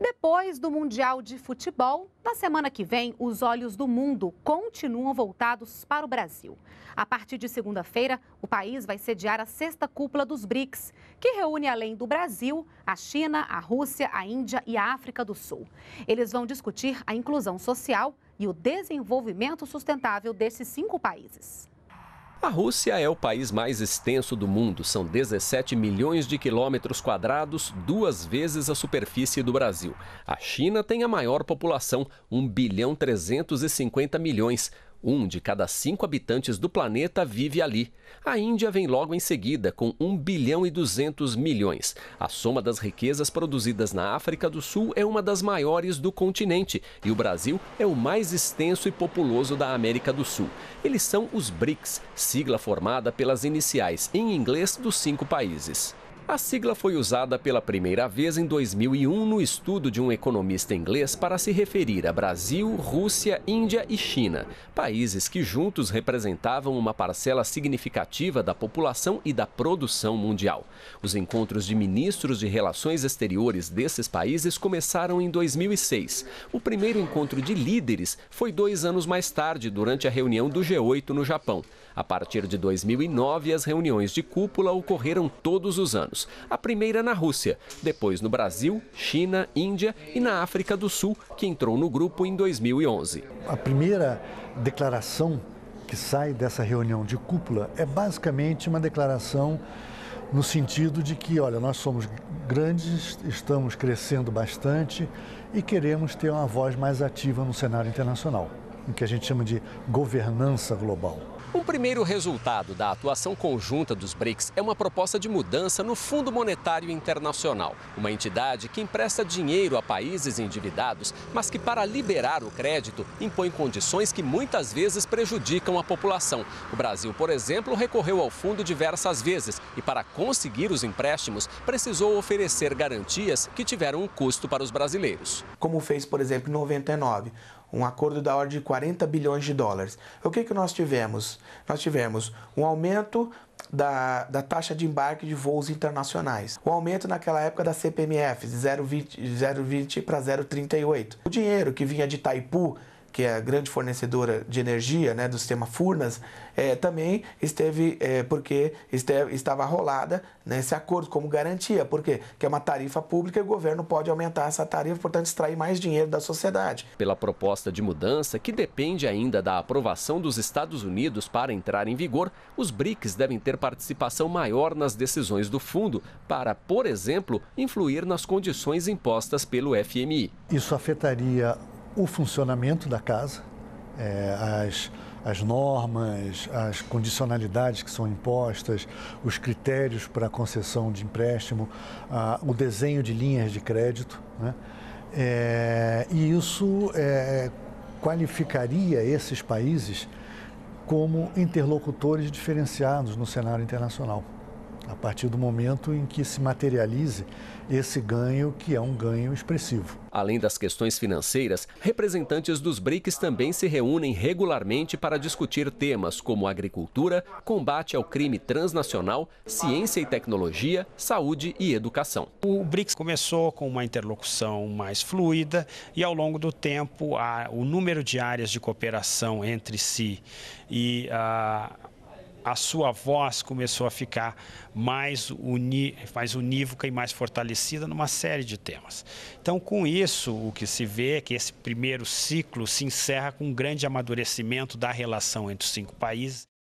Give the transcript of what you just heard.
Depois do Mundial de Futebol, na semana que vem, os olhos do mundo continuam voltados para o Brasil. A partir de segunda-feira, o país vai sediar a sexta cúpula dos BRICS, que reúne, além do Brasil, a China, a Rússia, a Índia e a África do Sul. Eles vão discutir a inclusão social e o desenvolvimento sustentável desses cinco países. A Rússia é o país mais extenso do mundo, são 17 milhões de quilômetros quadrados, duas vezes a superfície do Brasil. A China tem a maior população, 1 bilhão 350 milhões. Um de cada cinco habitantes do planeta vive ali. A Índia vem logo em seguida, com 1 bilhão e 200 milhões. A soma das riquezas produzidas na África do Sul é uma das maiores do continente e o Brasil é o mais extenso e populoso da América do Sul. Eles são os BRICS, sigla formada pelas iniciais em inglês dos cinco países. A sigla foi usada pela primeira vez em 2001 no estudo de um economista inglês para se referir a Brasil, Rússia, Índia e China, países que juntos representavam uma parcela significativa da população e da produção mundial. Os encontros de ministros de relações exteriores desses países começaram em 2006. O primeiro encontro de líderes foi dois anos mais tarde, durante a reunião do G8 no Japão. A partir de 2009, as reuniões de cúpula ocorreram todos os anos anos. A primeira na Rússia, depois no Brasil, China, Índia e na África do Sul, que entrou no grupo em 2011. A primeira declaração que sai dessa reunião de cúpula é basicamente uma declaração no sentido de que, olha, nós somos grandes, estamos crescendo bastante e queremos ter uma voz mais ativa no cenário internacional, o que a gente chama de governança global. Um primeiro resultado da atuação conjunta dos BRICS é uma proposta de mudança no Fundo Monetário Internacional, uma entidade que empresta dinheiro a países endividados, mas que, para liberar o crédito, impõe condições que muitas vezes prejudicam a população. O Brasil, por exemplo, recorreu ao fundo diversas vezes e, para conseguir os empréstimos, precisou oferecer garantias que tiveram um custo para os brasileiros. Como fez, por exemplo, em 99 um acordo da ordem de 40 bilhões de dólares. O que, que nós tivemos? Nós tivemos um aumento da, da taxa de embarque de voos internacionais, o um aumento naquela época da CPMF de 0,20 para 0,38, o dinheiro que vinha de Taipu que é a grande fornecedora de energia né, do sistema Furnas, é, também esteve, é, porque esteve, estava rolada nesse né, acordo como garantia, porque que é uma tarifa pública e o governo pode aumentar essa tarifa, portanto, extrair mais dinheiro da sociedade. Pela proposta de mudança, que depende ainda da aprovação dos Estados Unidos para entrar em vigor, os BRICS devem ter participação maior nas decisões do fundo, para, por exemplo, influir nas condições impostas pelo FMI. Isso afetaria o funcionamento da casa, é, as, as normas, as condicionalidades que são impostas, os critérios para concessão de empréstimo, a, o desenho de linhas de crédito. Né? É, e isso é, qualificaria esses países como interlocutores diferenciados no cenário internacional a partir do momento em que se materialize esse ganho, que é um ganho expressivo. Além das questões financeiras, representantes dos BRICS também se reúnem regularmente para discutir temas como agricultura, combate ao crime transnacional, ciência e tecnologia, saúde e educação. O BRICS começou com uma interlocução mais fluida e, ao longo do tempo, o número de áreas de cooperação entre si e a ah, a sua voz começou a ficar mais, uni, mais unívoca e mais fortalecida numa série de temas. Então, com isso, o que se vê é que esse primeiro ciclo se encerra com um grande amadurecimento da relação entre os cinco países.